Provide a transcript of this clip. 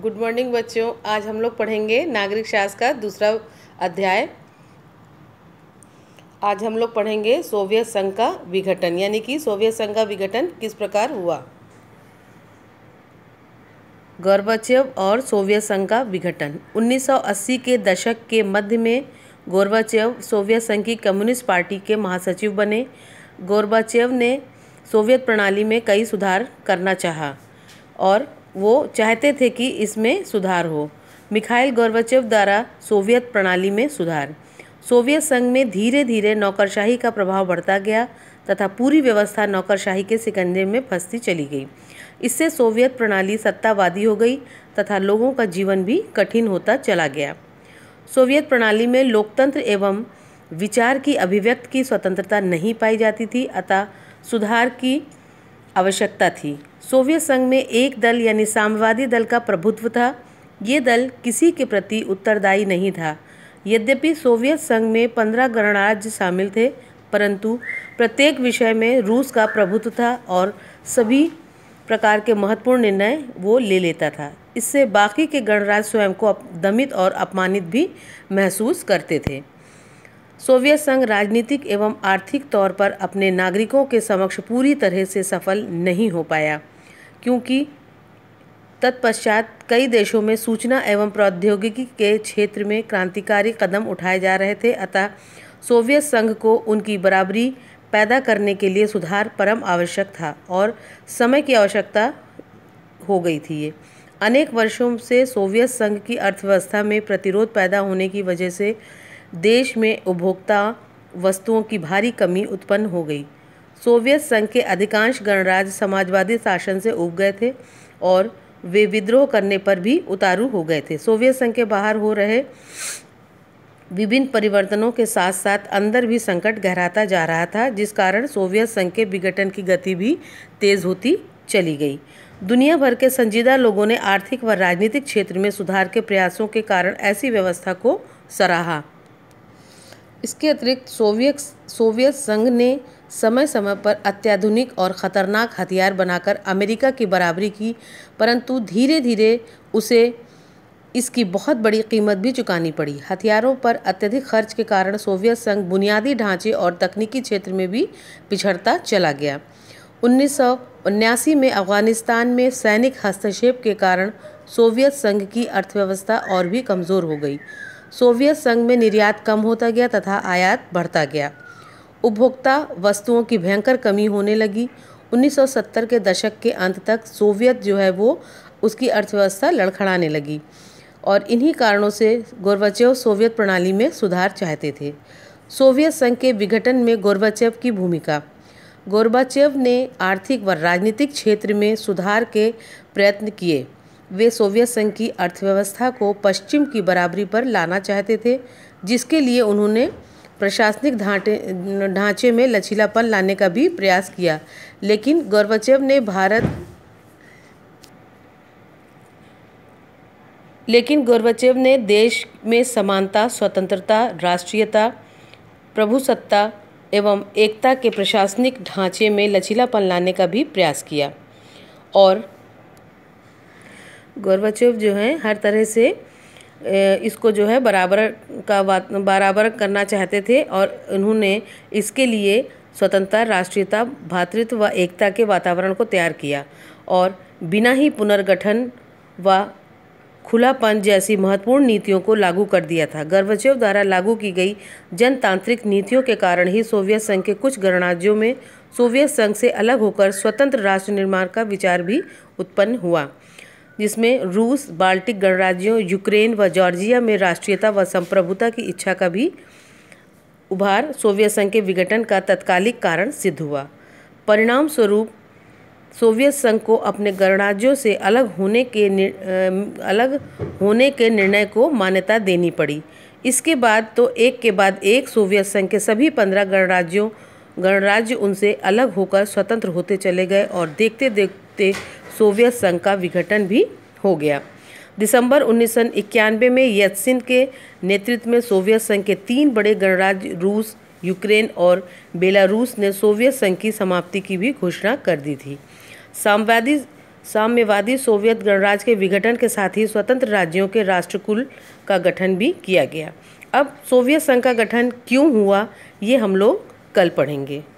good morning बच्चों आज हम लोग पढ़ेंगे नागरिक शास्त्र का दूसरा अध्याय आज हम लोग पढ़ेंगे सोवियत संघ का विघटन यानी कि सोवियत संघ का विघटन किस प्रकार हुआ गोरबाचेव और सोवियत संघ का विघटन 1980 के दशक के मध्य में गोरबाचेव सोवियत संघ की कम्युनिस्ट पार्टी के महासचिव बने गोरबाचेव ने सोवियत प्रणाली में कई सुधार करना चाहा और वो चाहते थे कि इसमें सुधार हो मिखाइल गौरवचेव द्वारा सोवियत प्रणाली में सुधार सोवियत संघ में धीरे धीरे नौकरशाही का प्रभाव बढ़ता गया तथा पूरी व्यवस्था नौकरशाही के सिकंदे में फंसती चली गई इससे सोवियत प्रणाली सत्तावादी हो गई तथा लोगों का जीवन भी कठिन होता चला गया सोवियत प्रणाली में लोकतंत्र एवं विचार की अभिव्यक्त की स्वतंत्रता नहीं पाई जाती थी अतः सुधार की आवश्यकता थी सोवियत संघ में एक दल यानी साम्यवादी दल का प्रभुत्व था ये दल किसी के प्रति उत्तरदायी नहीं था यद्यपि सोवियत संघ में पंद्रह गणराज्य शामिल थे परंतु प्रत्येक विषय में रूस का प्रभुत्व था और सभी प्रकार के महत्वपूर्ण निर्णय वो ले लेता था इससे बाकी के गणराज स्वयं को दमित और अपमानित भी महसूस करते थे सोवियत संघ राजनीतिक एवं आर्थिक तौर पर अपने नागरिकों के समक्ष पूरी तरह से सफल नहीं हो पाया क्योंकि तत्पश्चात कई देशों में सूचना एवं प्रौद्योगिकी के क्षेत्र में क्रांतिकारी कदम उठाए जा रहे थे अतः सोवियत संघ को उनकी बराबरी पैदा करने के लिए सुधार परम आवश्यक था और समय की आवश्यकता हो गई थी ये अनेक वर्षों से सोवियत संघ की अर्थव्यवस्था में प्रतिरोध पैदा होने की वजह से देश में उपभोक्ता वस्तुओं की भारी कमी उत्पन्न हो गई सोवियत संघ के अधिकांश गणराज्य समाजवादी शासन से उग गए थे और वे विद्रोह करने पर भी उतारू हो गए थे सोवियत संघ के बाहर हो रहे विभिन्न परिवर्तनों के साथ साथ अंदर भी संकट गहराता जा रहा था जिस कारण सोवियत संघ के विघटन की गति भी तेज़ होती चली गई दुनिया भर के संजीदा लोगों ने आर्थिक व राजनीतिक क्षेत्र में सुधार के प्रयासों के कारण ऐसी व्यवस्था को सराहा इसके अतिरिक्त सोवियत सोवियत संघ ने समय समय पर अत्याधुनिक और ख़तरनाक हथियार बनाकर अमेरिका की बराबरी की परंतु धीरे धीरे उसे इसकी बहुत बड़ी कीमत भी चुकानी पड़ी हथियारों पर अत्यधिक खर्च के कारण सोवियत संघ बुनियादी ढांचे और तकनीकी क्षेत्र में भी पिछड़ता चला गया उन्नीस में अफगानिस्तान में सैनिक हस्तक्षेप के कारण सोवियत संघ की अर्थव्यवस्था और भी कमज़ोर हो गई सोवियत संघ में निर्यात कम होता गया तथा आयात बढ़ता गया उपभोक्ता वस्तुओं की भयंकर कमी होने लगी 1970 के दशक के अंत तक सोवियत जो है वो उसकी अर्थव्यवस्था लड़खड़ाने लगी और इन्हीं कारणों से गोरबचेव सोवियत प्रणाली में सुधार चाहते थे सोवियत संघ के विघटन में गोरबाचेव की भूमिका गोरबाचेव ने आर्थिक व राजनीतिक क्षेत्र में सुधार के प्रयत्न किए वे सोवियत संघ की अर्थव्यवस्था को पश्चिम की बराबरी पर लाना चाहते थे जिसके लिए उन्होंने प्रशासनिक ढांचे ढांचे में लचीलापन लाने का भी प्रयास किया लेकिन गौरवचेव ने भारत लेकिन गौरवचेव ने देश में समानता स्वतंत्रता राष्ट्रीयता प्रभुसत्ता एवं एकता के प्रशासनिक ढांचे में लचीलापन लाने का भी प्रयास किया और गोरबाचोव जो हैं हर तरह से इसको जो है बराबर का बराबर करना चाहते थे और उन्होंने इसके लिए स्वतंत्रता राष्ट्रीयता भातृत्व व एकता के वातावरण को तैयार किया और बिना ही पुनर्गठन व खुलापन जैसी महत्वपूर्ण नीतियों को लागू कर दिया था गर्भचेव द्वारा लागू की गई जनतांत्रिक नीतियों के कारण ही सोवियत संघ के कुछ गणराज्यों में सोवियत संघ से अलग होकर स्वतंत्र राष्ट्र निर्माण का विचार भी उत्पन्न हुआ जिसमें रूस बाल्टिक गणराज्यों यूक्रेन व जॉर्जिया में राष्ट्रीयता व संप्रभुता की इच्छा का भी उभार सोवियत संघ के विघटन का तत्कालिक कारण सिद्ध हुआ परिणाम स्वरूप सोवियत संघ को अपने गणराज्यों से अलग होने के अलग होने के निर्णय को मान्यता देनी पड़ी इसके बाद तो एक के बाद एक सोवियत संघ के सभी पंद्रह गणराज्यों गणराज्य उनसे अलग होकर स्वतंत्र होते चले गए और देखते देखते सोवियत संघ का विघटन भी हो गया दिसंबर उन्नीस में यत्सिन के नेतृत्व में सोवियत संघ के तीन बड़े गणराज्य रूस यूक्रेन और बेलारूस ने सोवियत संघ की समाप्ति की भी घोषणा कर दी थी साम्यवादी साम्यवादी सोवियत गणराज्य के विघटन के साथ ही स्वतंत्र राज्यों के राष्ट्रकुल का गठन भी किया गया अब सोवियत संघ का गठन क्यों हुआ ये हम लोग कल पढ़ेंगे